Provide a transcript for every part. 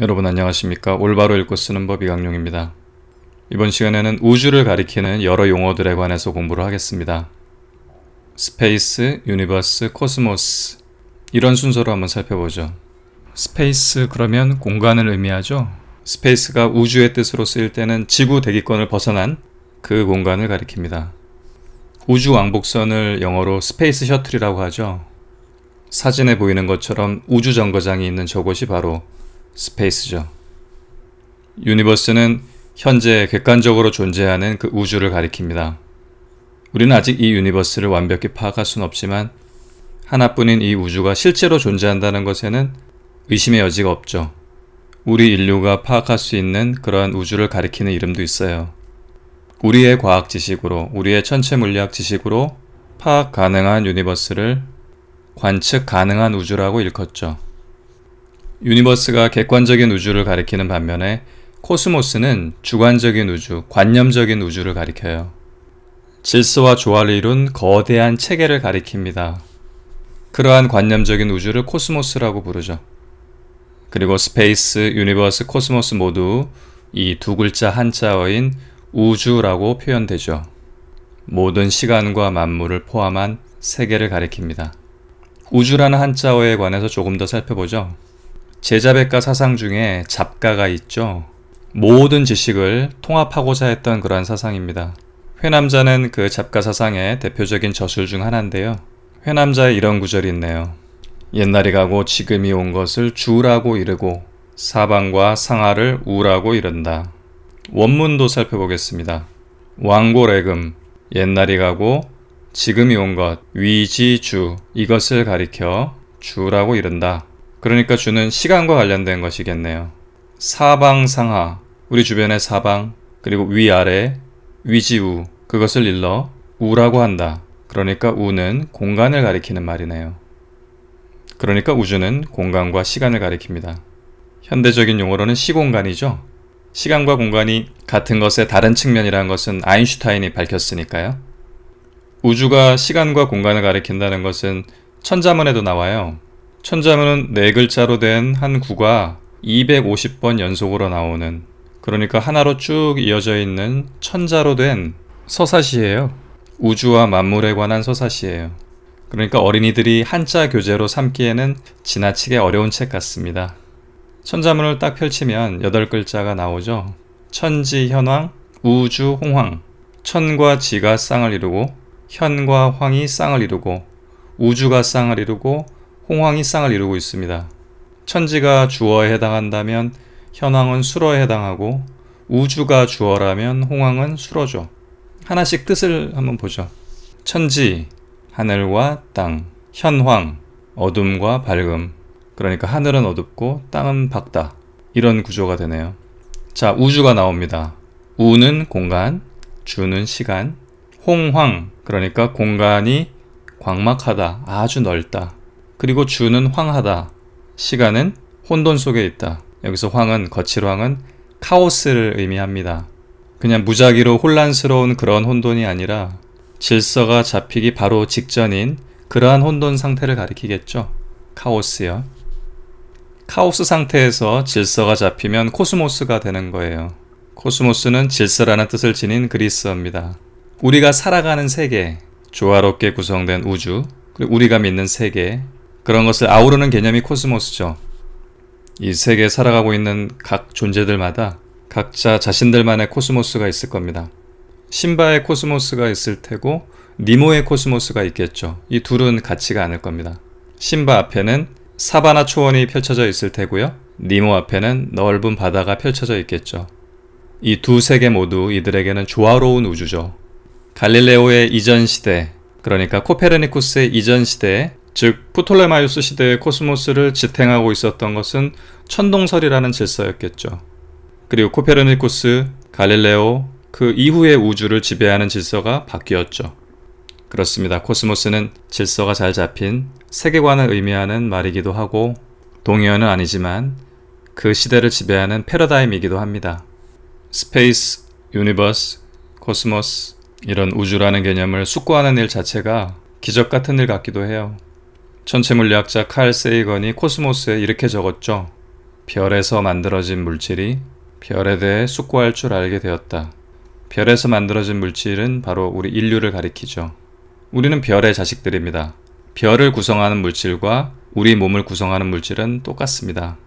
여러분 안녕하십니까 올바로 읽고 쓰는 법 이강용입니다. 이번 시간에는 우주를 가리키는 여러 용어들에 관해서 공부를 하겠습니다. 스페이스, 유니버스, 코스모스 이런 순서로 한번 살펴보죠. 스페이스 그러면 공간을 의미하죠. 스페이스가 우주의 뜻으로 쓰일 때는 지구 대기권을 벗어난 그 공간을 가리킵니다. 우주 왕복선을 영어로 스페이스 셔틀이라고 하죠. 사진에 보이는 것처럼 우주 정거장이 있는 저곳이 바로 스페이스죠. 유니버스는 현재 객관적으로 존재하는 그 우주를 가리킵니다. 우리는 아직 이 유니버스를 완벽히 파악할 순 없지만 하나뿐인 이 우주가 실제로 존재한다는 것에는 의심의 여지가 없죠. 우리 인류가 파악할 수 있는 그러한 우주를 가리키는 이름도 있어요. 우리의 과학 지식으로, 우리의 천체 물리학 지식으로 파악 가능한 유니버스를 관측 가능한 우주라고 일컫죠. 유니버스가 객관적인 우주를 가리키는 반면에 코스모스는 주관적인 우주, 관념적인 우주를 가리켜요. 질서와 조화를 이룬 거대한 체계를 가리킵니다. 그러한 관념적인 우주를 코스모스라고 부르죠. 그리고 스페이스, 유니버스, 코스모스 모두 이 두 글자 한자어인 우주라고 표현되죠. 모든 시간과 만물을 포함한 세계를 가리킵니다. 우주라는 한자어에 관해서 조금 더 살펴보죠. 제자백과 사상 중에 잡가가 있죠. 모든 지식을 통합하고자 했던 그러한 사상입니다. 회남자는 그 잡가 사상의 대표적인 저술 중 하나인데요. 회남자의 이런 구절이 있네요. 옛날이 가고 지금이 온 것을 주라고 이르고 사방과 상하를 우라고 이른다. 원문도 살펴보겠습니다. 왕고래금 옛날이 가고 지금이 온 것 위지주 이것을 가리켜 주라고 이른다. 그러니까 주는 시간과 관련된 것이겠네요. 사방상하, 우리 주변의 사방, 그리고 위아래, 위지우, 그것을 일러 우라고 한다. 그러니까 우는 공간을 가리키는 말이네요. 그러니까 우주는 공간과 시간을 가리킵니다. 현대적인 용어로는 시공간이죠. 시간과 공간이 같은 것의 다른 측면이라는 것은 아인슈타인이 밝혔으니까요. 우주가 시간과 공간을 가리킨다는 것은 천자문에도 나와요. 천자문은 네 글자로 된 한 구가 250번 연속으로 나오는 그러니까 하나로 쭉 이어져 있는 천자로 된 서사시예요. 우주와 만물에 관한 서사시예요. 그러니까 어린이들이 한자 교재로 삼기에는 지나치게 어려운 책 같습니다. 천자문을 딱 펼치면 여덟 글자가 나오죠. 천지, 현황, 우주, 홍황. 천과 지가 쌍을 이루고 현과 황이 쌍을 이루고 우주가 쌍을 이루고 홍황이 쌍을 이루고 있습니다. 천지가 주어에 해당한다면 현황은 수로에 해당하고 우주가 주어라면 홍황은 수로죠 하나씩 뜻을 한번 보죠. 천지, 하늘과 땅, 현황, 어둠과 밝음. 그러니까 하늘은 어둡고 땅은 밝다. 이런 구조가 되네요. 자, 우주가 나옵니다. 우는 공간, 주는 시간, 홍황, 그러니까 공간이 광막하다, 아주 넓다. 그리고 주는 황하다. 시간은 혼돈 속에 있다. 여기서 황은 거칠황은 카오스를 의미합니다. 그냥 무작위로 혼란스러운 그런 혼돈이 아니라 질서가 잡히기 바로 직전인 그러한 혼돈 상태를 가리키겠죠. 카오스요. 카오스 상태에서 질서가 잡히면 코스모스가 되는 거예요. 코스모스는 질서라는 뜻을 지닌 그리스어입니다. 우리가 살아가는 세계, 조화롭게 구성된 우주, 그리고 우리가 믿는 세계, 그런 것을 아우르는 개념이 코스모스죠. 이 세계에 살아가고 있는 각 존재들마다 각자 자신들만의 코스모스가 있을 겁니다. 신바의 코스모스가 있을 테고 니모의 코스모스가 있겠죠. 이 둘은 같지가 않을 겁니다. 신바 앞에는 사바나 초원이 펼쳐져 있을 테고요. 니모 앞에는 넓은 바다가 펼쳐져 있겠죠. 이 두 세계 모두 이들에게는 조화로운 우주죠. 갈릴레오의 이전 시대, 그러니까 코페르니쿠스의 이전 시대에 즉 프톨레마이오스 시대의 코스모스를 지탱하고 있었던 것은 천동설이라는 질서였겠죠. 그리고 코페르니쿠스, 갈릴레오, 그 이후의 우주를 지배하는 질서가 바뀌었죠. 그렇습니다. 코스모스는 질서가 잘 잡힌 세계관을 의미하는 말이기도 하고 동의어는 아니지만 그 시대를 지배하는 패러다임이기도 합니다. 스페이스, 유니버스, 코스모스 이런 우주라는 개념을 숙고하는 일 자체가 기적 같은 일 같기도 해요. 천체 물리학자 칼 세이건이 코스모스에 이렇게 적었죠. 별에서 만들어진 물질이 별에 대해 숙고할 줄 알게 되었다. 별에서 만들어진 물질은 바로 우리 인류를 가리키죠. 우리는 별의 자식들입니다. 별을 구성하는 물질과 우리 몸을 구성하는 물질은 똑같습니다.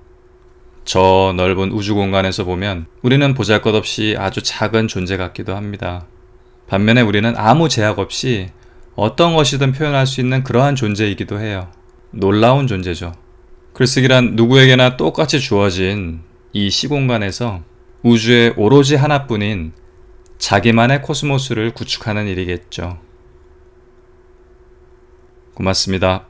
저 넓은 우주 공간에서 보면 우리는 보잘 것 없이 아주 작은 존재 같기도 합니다. 반면에 우리는 아무 제약 없이 어떤 것이든 표현할 수 있는 그러한 존재이기도 해요. 놀라운 존재죠. 글쓰기란 누구에게나 똑같이 주어진 이 시공간에서 우주의 오로지 하나뿐인 자기만의 코스모스를 구축하는 일이겠죠. 고맙습니다.